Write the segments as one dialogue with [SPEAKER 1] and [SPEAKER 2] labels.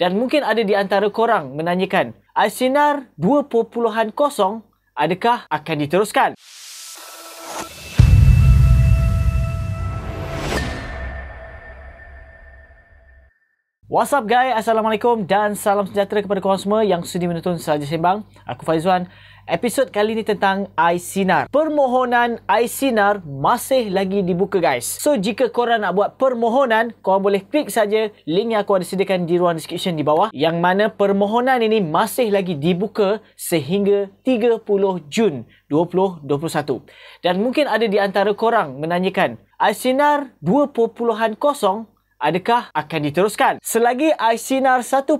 [SPEAKER 1] Dan mungkin ada di antara korang menanyakan, Al Sinar 2.0 adakah akan diteruskan? What's up guys, Assalamualaikum dan salam sejahtera kepada korang semua yang sudi menonton Selaja Sembang. Aku Faizwan. Episod kali ini tentang iSinar. Permohonan iSinar masih lagi dibuka guys. So jika korang nak buat permohonan, korang boleh klik saja link yang aku ada sediakan di ruang description di bawah. Yang mana permohonan ini masih lagi dibuka sehingga 30 Jun 2021. Dan mungkin ada di antara korang menanyakan, iSinar 2.0 adakah akan diteruskan? Selagi iSinar 1.0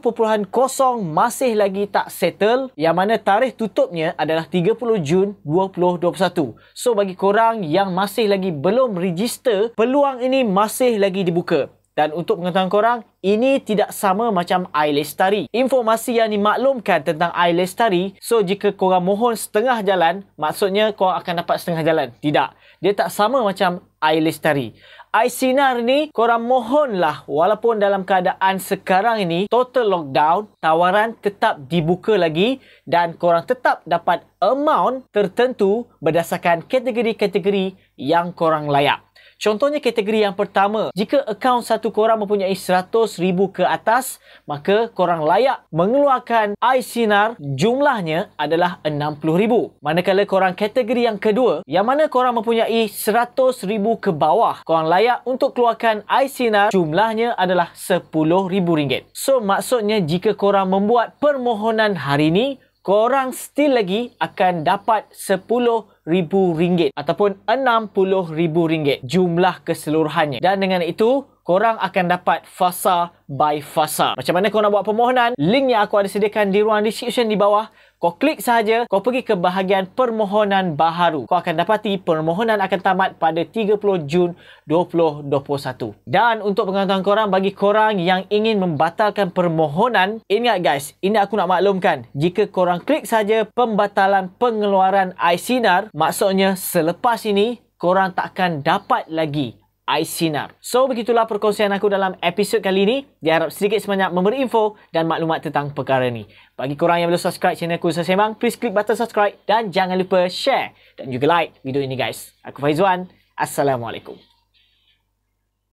[SPEAKER 1] masih lagi tak settle yang mana tarikh tutupnya adalah 30 Jun 2021. So bagi korang yang masih lagi belum register, peluang ini masih lagi dibuka. Dan untuk pengetahuan korang, ini tidak sama macam iLestari. Informasi yang dimaklumkan tentang iLestari, so jika korang mohon setengah jalan, maksudnya korang akan dapat setengah jalan. Tidak. Dia tak sama macam iLestari iSinar ni korang mohonlah walaupun dalam keadaan sekarang ini total lockdown tawaran tetap dibuka lagi dan korang tetap dapat amount tertentu berdasarkan kategori-kategori yang korang layak. Contohnya kategori yang pertama, jika akaun satu korang mempunyai 100,000 ke atas, maka korang layak mengeluarkan iSinar jumlahnya adalah 60,000. Manakala korang kategori yang kedua, yang mana korang mempunyai 100,000 ke bawah, korang layak untuk keluarkan iSinar jumlahnya adalah RM10,000. So maksudnya jika korang membuat permohonan hari ini, korang still lagi akan dapat RM10,000 ataupun RM60,000 jumlah keseluruhannya. Dan dengan itu, korang akan dapat fasa by fasa. Macam mana korang nak buat permohonan? Link yang aku ada sediakan di ruang description di bawah. Kau klik saja, kau pergi ke bahagian permohonan baharu. Kau akan dapati permohonan akan tamat pada 30 Jun 2021. Dan untuk pengetahuan korang, bagi korang yang ingin membatalkan permohonan, ingat guys, ini aku nak maklumkan. Jika korang klik saja pembatalan pengeluaran iSinar, maksudnya selepas ini, korang takkan dapat lagi Ais So, begitulah perkongsian aku dalam episod kali ini. Diharap sedikit sebanyak memberi info dan maklumat tentang perkara ini. Bagi korang yang belum subscribe channel aku Ustaz semang. please klik button subscribe dan jangan lupa share dan juga like video ini guys. Aku Faizwan. Assalamualaikum.